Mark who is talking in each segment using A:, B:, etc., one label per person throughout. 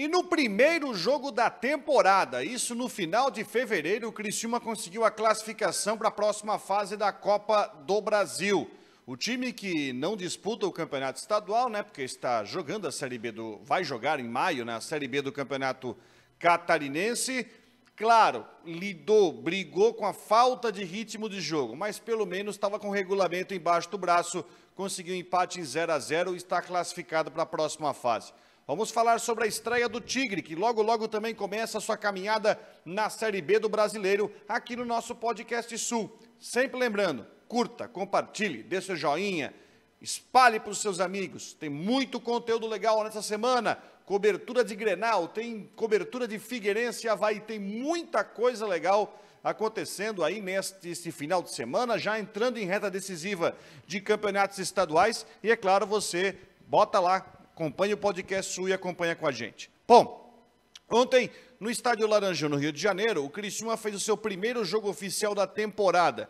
A: E no primeiro jogo da temporada, isso no final de fevereiro, o Criciúma conseguiu a classificação para a próxima fase da Copa do Brasil. O time que não disputa o campeonato estadual, né, porque está jogando a Série B do, vai jogar em maio na né, Série B do Campeonato Catarinense, claro, lidou, brigou com a falta de ritmo de jogo, mas pelo menos estava com o regulamento embaixo do braço, conseguiu empate em 0 a 0 e está classificado para a próxima fase. Vamos falar sobre a estreia do Tigre, que logo logo também começa a sua caminhada na Série B do Brasileiro, aqui no nosso podcast Sul. Sempre lembrando, curta, compartilhe, dê seu joinha, espalhe para os seus amigos. Tem muito conteúdo legal nessa semana. Cobertura de Grenal, tem cobertura de Figueirense e Havaí, tem muita coisa legal acontecendo aí neste final de semana, já entrando em reta decisiva de campeonatos estaduais. E é claro, você bota lá Acompanhe o podcast Sul e acompanha com a gente. Bom, ontem no Estádio Laranjão, no Rio de Janeiro, o Criciúma fez o seu primeiro jogo oficial da temporada.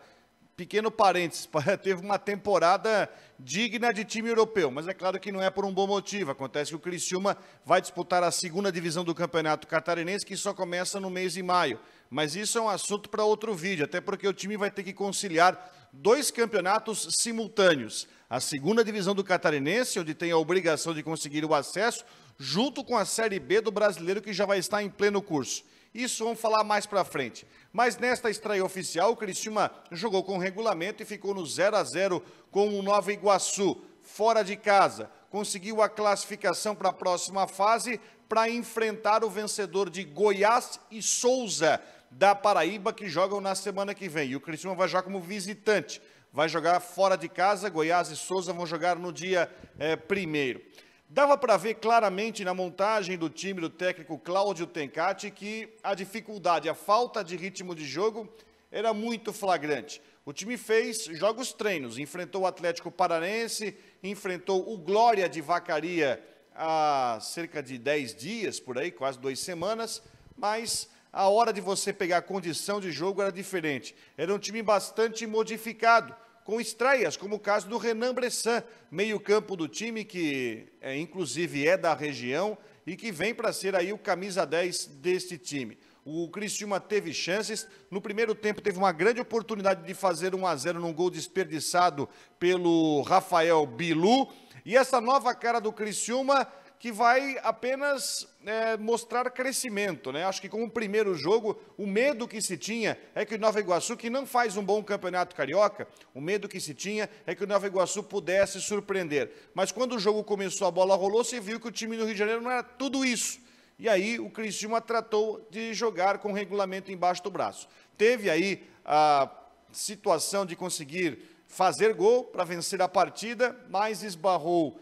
A: Pequeno parênteses, teve uma temporada digna de time europeu, mas é claro que não é por um bom motivo. Acontece que o Criciúma vai disputar a segunda divisão do Campeonato Catarinense, que só começa no mês de maio. Mas isso é um assunto para outro vídeo, até porque o time vai ter que conciliar dois campeonatos simultâneos a segunda divisão do Catarinense, onde tem a obrigação de conseguir o acesso, junto com a Série B do brasileiro, que já vai estar em pleno curso. Isso vamos falar mais para frente. Mas nesta estreia oficial, o Criciúma jogou com regulamento e ficou no 0 a 0 com o Nova Iguaçu, fora de casa. Conseguiu a classificação para a próxima fase para enfrentar o vencedor de Goiás e Souza da Paraíba que jogam na semana que vem. E o Criciúma vai jogar como visitante vai jogar fora de casa, Goiás e Souza vão jogar no dia é, primeiro. Dava para ver claramente na montagem do time do técnico Cláudio Tencati que a dificuldade, a falta de ritmo de jogo era muito flagrante. O time fez jogos treinos, enfrentou o Atlético Paranense, enfrentou o Glória de Vacaria há cerca de 10 dias, por aí, quase duas semanas, mas a hora de você pegar a condição de jogo era diferente. Era um time bastante modificado, com estreias, como o caso do Renan Bressan, meio-campo do time, que é, inclusive é da região e que vem para ser aí o camisa 10 deste time. O Criciúma teve chances. No primeiro tempo teve uma grande oportunidade de fazer 1 a 0 num gol desperdiçado pelo Rafael Bilu. E essa nova cara do Criciúma que vai apenas é, mostrar crescimento. Né? Acho que com o primeiro jogo, o medo que se tinha é que o Nova Iguaçu, que não faz um bom campeonato carioca, o medo que se tinha é que o Nova Iguaçu pudesse surpreender. Mas quando o jogo começou, a bola rolou, se viu que o time do Rio de Janeiro não era tudo isso. E aí o Criciúma tratou de jogar com o regulamento embaixo do braço. Teve aí a situação de conseguir fazer gol para vencer a partida, mas esbarrou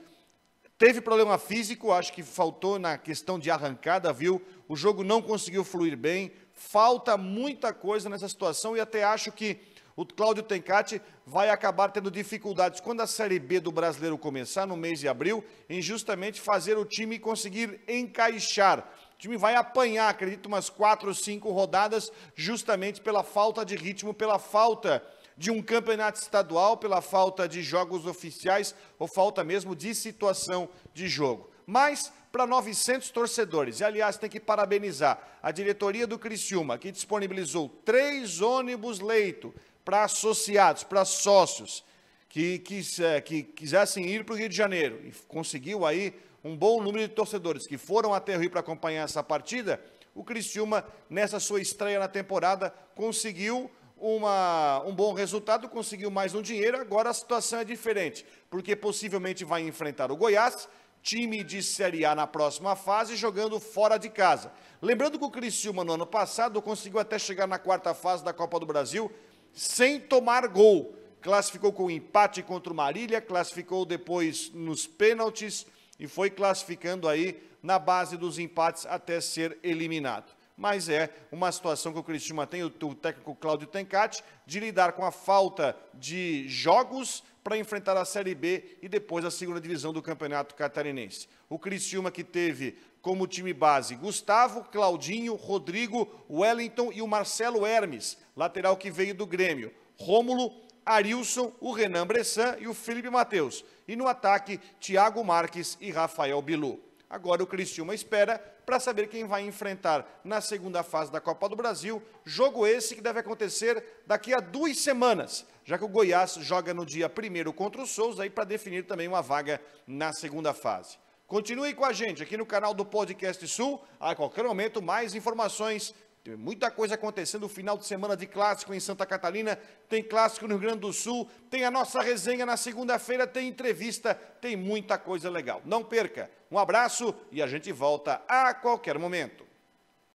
A: Teve problema físico, acho que faltou na questão de arrancada, viu? O jogo não conseguiu fluir bem. Falta muita coisa nessa situação e até acho que o Cláudio Tencati vai acabar tendo dificuldades quando a Série B do brasileiro começar no mês de abril, em justamente fazer o time conseguir encaixar. O time vai apanhar, acredito, umas quatro ou cinco rodadas, justamente pela falta de ritmo, pela falta de um campeonato estadual pela falta de jogos oficiais ou falta mesmo de situação de jogo. Mas para 900 torcedores. E, aliás, tem que parabenizar a diretoria do Criciúma, que disponibilizou três ônibus leito para associados, para sócios que, quiser, eh, que quisessem ir para o Rio de Janeiro. E conseguiu aí um bom número de torcedores que foram até o Rio para acompanhar essa partida. O Criciúma, nessa sua estreia na temporada, conseguiu uma, um bom resultado, conseguiu mais um dinheiro, agora a situação é diferente, porque possivelmente vai enfrentar o Goiás, time de Série A na próxima fase, jogando fora de casa. Lembrando que o Criciúma no ano passado conseguiu até chegar na quarta fase da Copa do Brasil sem tomar gol. Classificou com empate contra o Marília, classificou depois nos pênaltis e foi classificando aí na base dos empates até ser eliminado mas é uma situação que o Criciúma tem, o, o técnico Cláudio Tencati, de lidar com a falta de jogos para enfrentar a Série B e depois a segunda divisão do Campeonato Catarinense. O Criciúma que teve como time base Gustavo, Claudinho, Rodrigo, Wellington e o Marcelo Hermes, lateral que veio do Grêmio. Rômulo, Arilson, o Renan Bressan e o Felipe Matheus. E no ataque, Thiago Marques e Rafael Bilu. Agora o Criciúma espera para saber quem vai enfrentar na segunda fase da Copa do Brasil. Jogo esse que deve acontecer daqui a duas semanas, já que o Goiás joga no dia primeiro contra o Souza aí para definir também uma vaga na segunda fase. Continue com a gente aqui no canal do Podcast Sul. A qualquer momento, mais informações muita coisa acontecendo. O final de semana de clássico em Santa Catarina tem clássico no Rio Grande do Sul, tem a nossa resenha na segunda-feira, tem entrevista, tem muita coisa legal. Não perca. Um abraço e a gente volta a qualquer momento.